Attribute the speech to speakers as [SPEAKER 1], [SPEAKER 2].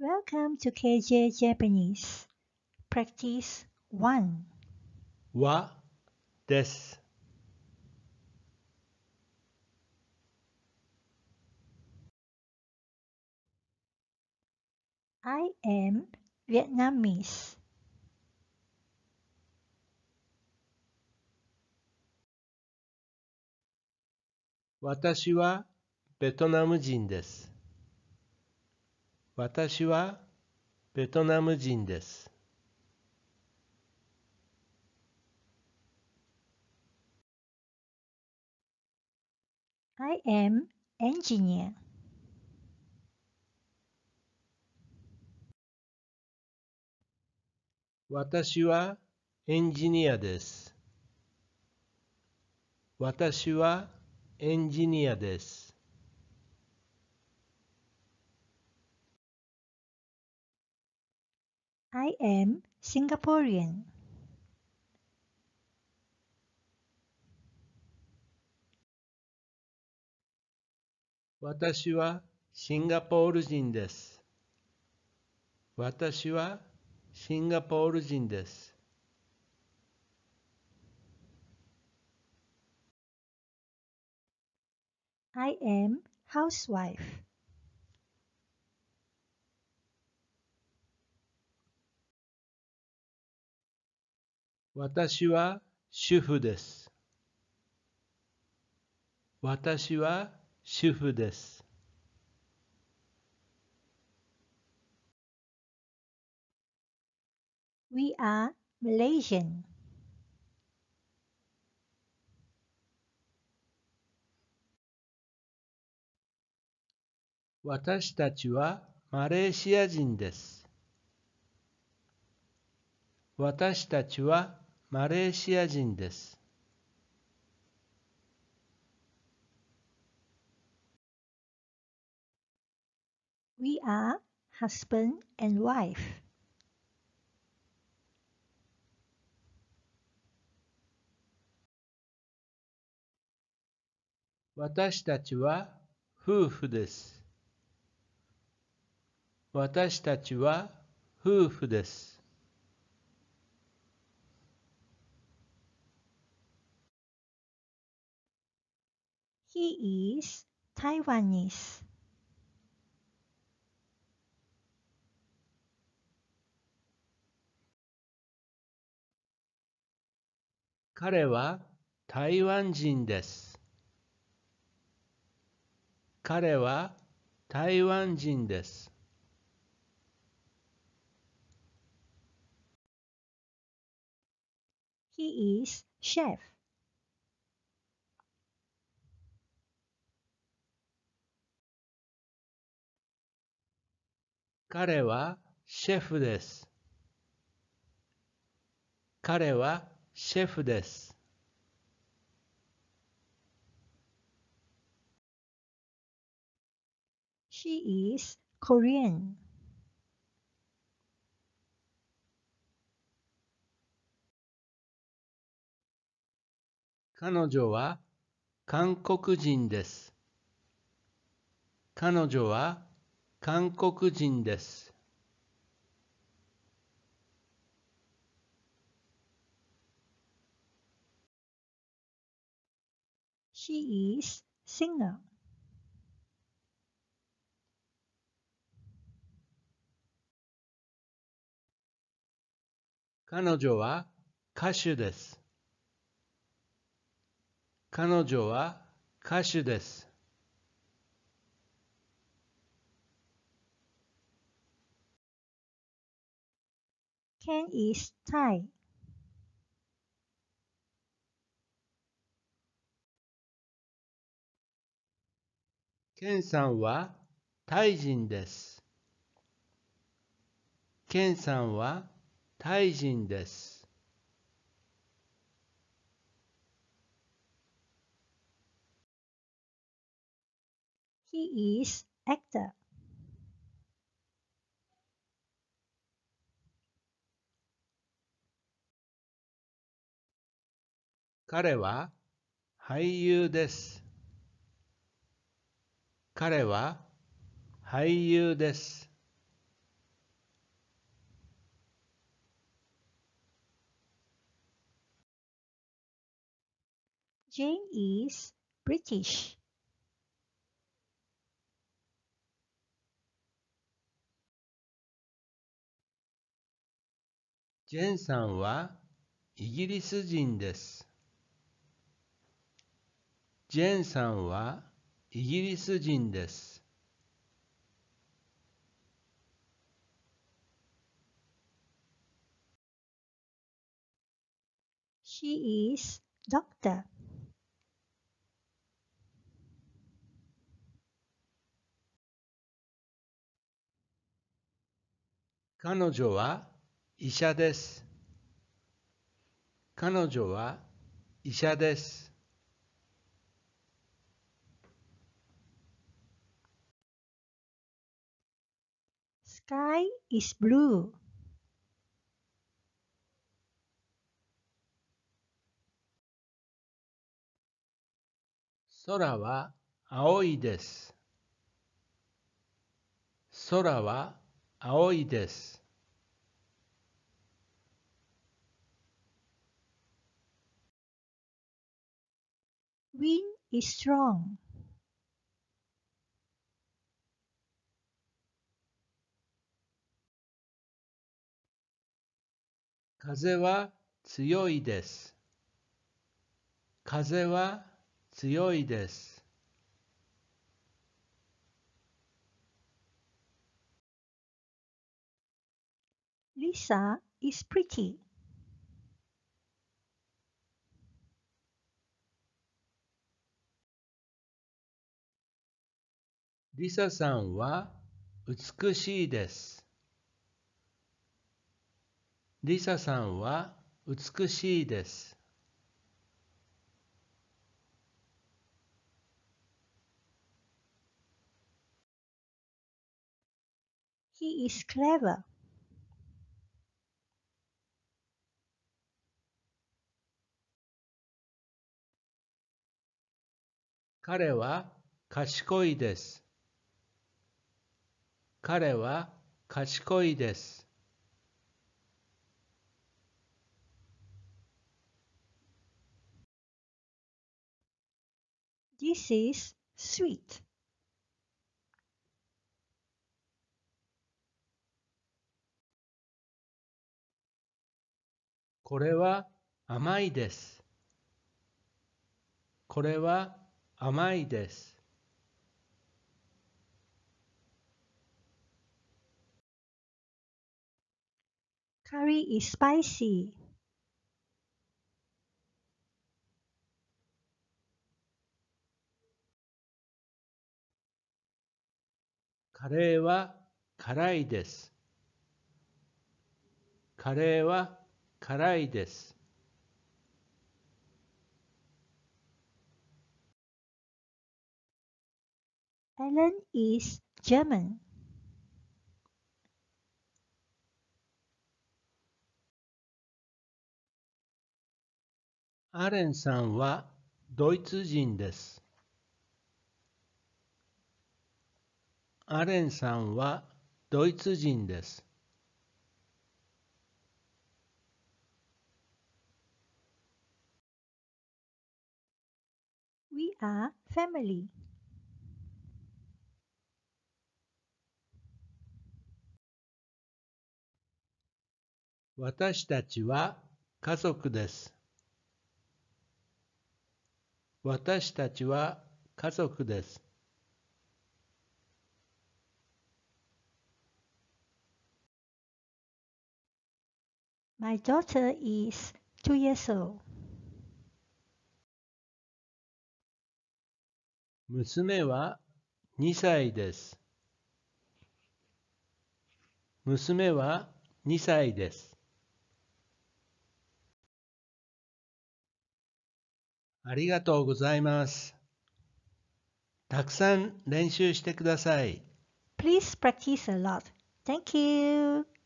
[SPEAKER 1] Welcome to KJ Japanese. Practice 1.
[SPEAKER 2] Wa des.
[SPEAKER 1] I am Vietnamese
[SPEAKER 2] 私はベトナム人です。
[SPEAKER 1] I am engineer.
[SPEAKER 2] 私はエンジニアです。私はエンジニアです。
[SPEAKER 1] I am Singaporean.
[SPEAKER 2] 「Watashi wa Singapore desu. 私はシンガポー i n です。私は
[SPEAKER 1] シンガポール人です。I am housewife.
[SPEAKER 2] 私は主婦です。私は主婦です。
[SPEAKER 1] We are Malaysian.
[SPEAKER 2] 私たちはマレーシア人です。私たちはマレーシア人です。
[SPEAKER 1] We are husband and wife.
[SPEAKER 2] 私たちは夫婦です。私たちは夫婦です。
[SPEAKER 1] He is Taiwanese.
[SPEAKER 2] 彼は台湾人です。彼は台湾人です。
[SPEAKER 1] He is chef.
[SPEAKER 2] 彼はシェフです。彼はシェフです。
[SPEAKER 1] She is Korean.
[SPEAKER 2] 彼女は韓国人です。彼女は韓国人です。
[SPEAKER 1] She is singer.
[SPEAKER 2] 彼女は歌手です。彼女は歌手です。ケンさんはタイ人です。ケンさんはタイ人です。
[SPEAKER 1] 彼は
[SPEAKER 2] 俳優です。彼は俳優です。
[SPEAKER 1] Jane is British.
[SPEAKER 2] さんはイギリス人です。ジェンさんはイギリス人です。彼女は医者です。彼女は医者です。
[SPEAKER 1] sky is blue.「
[SPEAKER 2] 空は青いです」「空は青いです」
[SPEAKER 1] 「Wind is strong」
[SPEAKER 2] 風は強いです。風は強いです。
[SPEAKER 1] Lisa is pretty.
[SPEAKER 2] Lisa さんは美しいです。リサさんは美しいです。
[SPEAKER 1] He is clever.
[SPEAKER 2] 彼は賢いです。彼は賢いです。
[SPEAKER 1] This is sweet.「
[SPEAKER 2] これは甘いです」「これは甘いです」
[SPEAKER 1] Curry is spicy.
[SPEAKER 2] カレーは辛いです。カレーは辛いです。
[SPEAKER 1] a e l e n is German.
[SPEAKER 2] Allen さんはドイツ人です。アレンさんはドイツ人です。
[SPEAKER 1] We are family.
[SPEAKER 2] 私たちは家族です。私たちは家族です。
[SPEAKER 1] My daughter is two years old.
[SPEAKER 2] 娘は2歳です。娘は2歳です。ありがとうございます。たくさん練習してください。
[SPEAKER 1] Please practice a lot. Thank you.